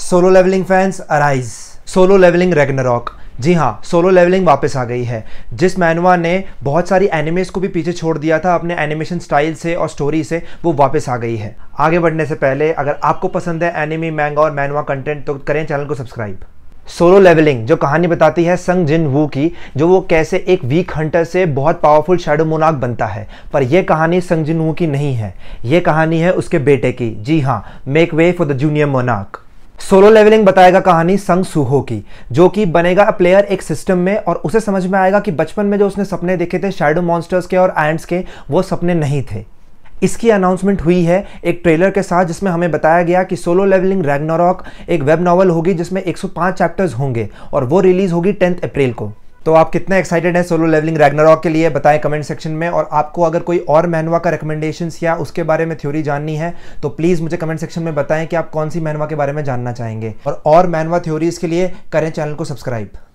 solo leveling fans arise solo leveling Ragnarok जी हाँ solo levelling वापस आ गई है जिस मैनवा ने बहुत सारी एनिमेस को भी पीछे छोड़ दिया था अपने एनिमेशन स्टाइल से और स्टोरी से वो वापस आ गई है आगे बढ़ने से पहले अगर आपको पसंद है एनिमी मैंगा और मैनवा कंटेंट तो करें चैनल को सब्सक्राइब सोलो लेवलिंग जो कहानी बताती है संग जिन वू की जो वो कैसे एक वीक हंटर से बहुत पावरफुल शेडो मोनाक बनता है पर यह कहानी संग जिन वू की नहीं है ये कहानी है उसके बेटे की जी हाँ make way for the junior मोनाक सोलो लेवलिंग बताएगा कहानी संग सुहो की जो कि बनेगा प्लेयर एक सिस्टम में और उसे समझ में आएगा कि बचपन में जो उसने सपने देखे थे शेडो मॉन्स्टर्स के और एंड्स के वो सपने नहीं थे इसकी अनाउंसमेंट हुई है एक ट्रेलर के साथ जिसमें हमें बताया गया कि सोलो लेवलिंग रैगनोरॉक एक वेब नॉवल होगी जिसमें 105 चैप्टर्स होंगे और वो रिलीज़ होगी टेंथ अप्रैल को तो आप कितने एक्साइटेड हैं सोलो लेवलिंग रैगनारॉक के लिए बताएं कमेंट सेक्शन में और आपको अगर कोई और मैनवा का रिकमेंडेशंस या उसके बारे में थ्योरी जाननी है तो प्लीज़ मुझे कमेंट सेक्शन में बताएं कि आप कौन सी मैनवा के बारे में जानना चाहेंगे और और मैनवा थ्योरीज़ के लिए करें चैनल को सब्सक्राइब